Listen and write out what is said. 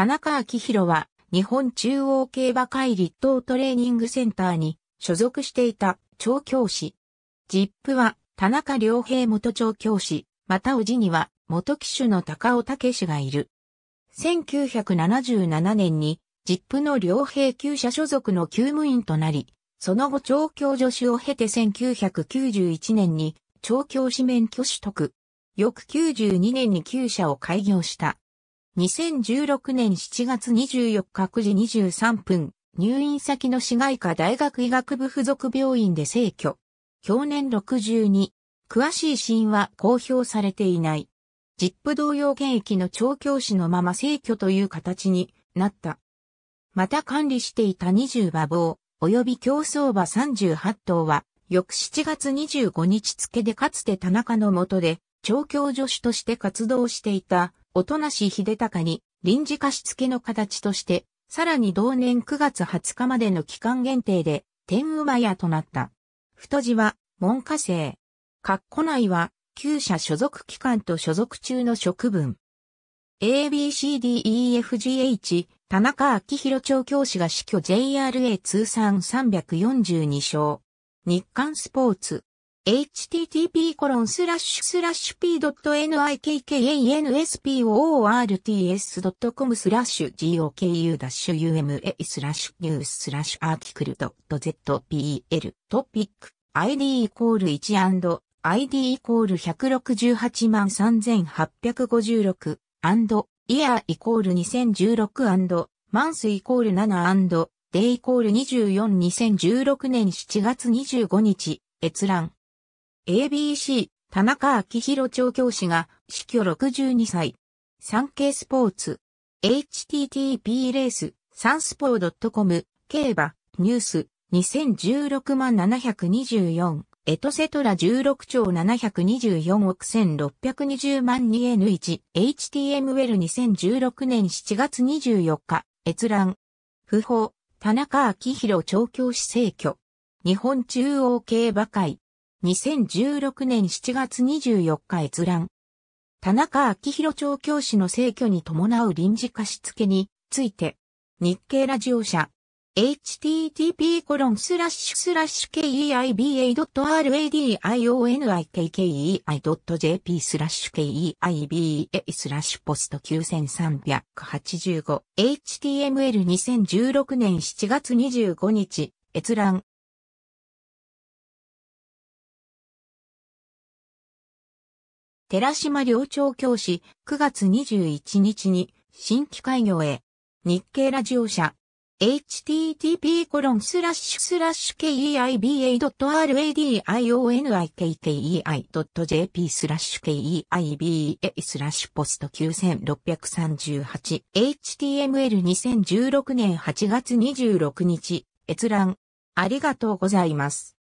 田中明弘は日本中央競馬会立東トレーニングセンターに所属していた調教師。ジップは田中良平元調教師、またおじには元騎手の高尾武史がいる。1977年にジップの良平厩舎所属の厩務員となり、その後調教助手を経て1991年に調教師免許取得。翌92年に厩舎を開業した。2016年7月24日9時23分、入院先の市外科大学医学部附属病院で逝去。去年62。詳しい死因は公表されていない。ジップ同様現役の調教師のまま逝去という形になった。また管理していた20馬房、及び競争馬38頭は、翌7月25日付でかつて田中の下で、調教助手として活動していたおと音で、秀隆に臨時貸付の形として、さらに同年9月20日までの期間限定で、天馬屋となった。太字は、文科生。括弧内は、旧社所属機関と所属中の職分。ABCDEFGH、田中昭弘町教師が死去 JRA 通算342勝。日刊スポーツ。h t t p p n i k k a n s p o r t s c o m スラッシュ goku-uma スラッ s ュニューススラッ .zpl トピック id イコール 1&id イコール168万3856 and イヤーイコール2016 and マンスイコール7 d デイイコール24 2016年7月25日閲覧 ABC、田中昭弘調教師が、死去62歳。ケイスポーツ。http レース、サンスポー .com、競馬、ニュース、2016万724、エトセトラ16兆724億1620万 2N1、HTML2016 年7月24日、閲覧。不法、田中昭弘調教師逝去。日本中央競馬会。2016年7月24日閲覧。田中昭弘調教師の逝去に伴う臨時貸付について、日経ラジオ社、http keiba.radionikkei.jp スラッシュ keiba スラッシュポスト 9385html2016 年7月25日閲覧寺島領長教師、9月21日に新規開業へ、日経ラジオ社、http keiba.radionikei.jp スラッシュ keiba スラッシュポスト 9638html2016 年8月26日閲覧ありがとうございます。